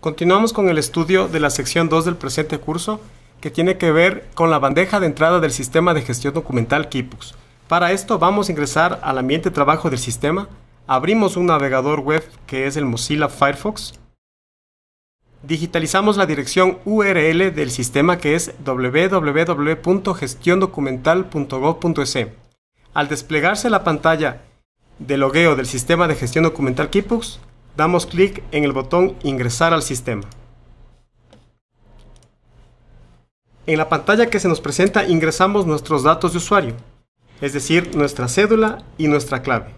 Continuamos con el estudio de la sección 2 del presente curso, que tiene que ver con la bandeja de entrada del sistema de gestión documental Kipux. Para esto vamos a ingresar al ambiente de trabajo del sistema, abrimos un navegador web que es el Mozilla Firefox, digitalizamos la dirección URL del sistema que es www.gestiondocumental.gov.es. Al desplegarse la pantalla de logueo del sistema de gestión documental Kipux, damos clic en el botón Ingresar al sistema. En la pantalla que se nos presenta ingresamos nuestros datos de usuario, es decir, nuestra cédula y nuestra clave.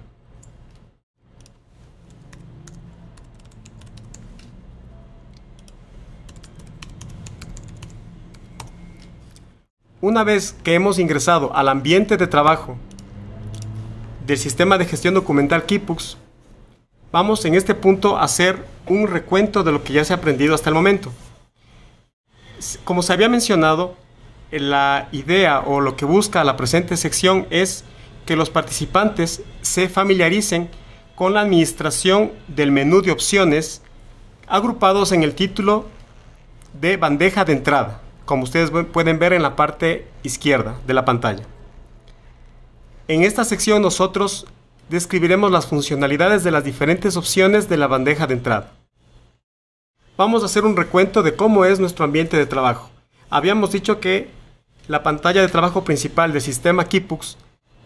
Una vez que hemos ingresado al ambiente de trabajo del sistema de gestión documental Kipux, Vamos en este punto a hacer un recuento de lo que ya se ha aprendido hasta el momento. Como se había mencionado, eh, la idea o lo que busca la presente sección es que los participantes se familiaricen con la administración del menú de opciones agrupados en el título de bandeja de entrada, como ustedes pueden ver en la parte izquierda de la pantalla. En esta sección nosotros describiremos las funcionalidades de las diferentes opciones de la bandeja de entrada. Vamos a hacer un recuento de cómo es nuestro ambiente de trabajo. Habíamos dicho que la pantalla de trabajo principal del sistema Kipux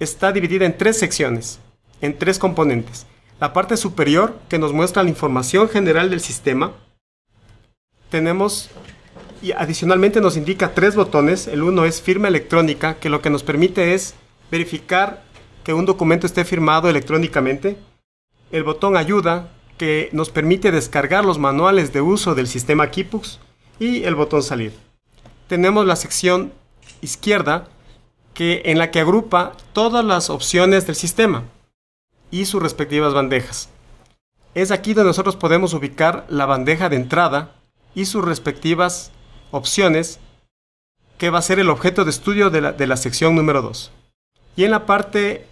está dividida en tres secciones, en tres componentes. La parte superior, que nos muestra la información general del sistema, tenemos y adicionalmente nos indica tres botones. El uno es firma electrónica, que lo que nos permite es verificar que un documento esté firmado electrónicamente, el botón Ayuda, que nos permite descargar los manuales de uso del sistema Kipux, y el botón Salir. Tenemos la sección izquierda, que, en la que agrupa todas las opciones del sistema y sus respectivas bandejas. Es aquí donde nosotros podemos ubicar la bandeja de entrada y sus respectivas opciones, que va a ser el objeto de estudio de la, de la sección número 2. Y en la parte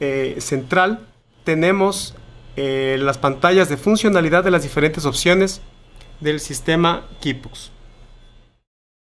eh, central tenemos eh, las pantallas de funcionalidad de las diferentes opciones del sistema Kipux.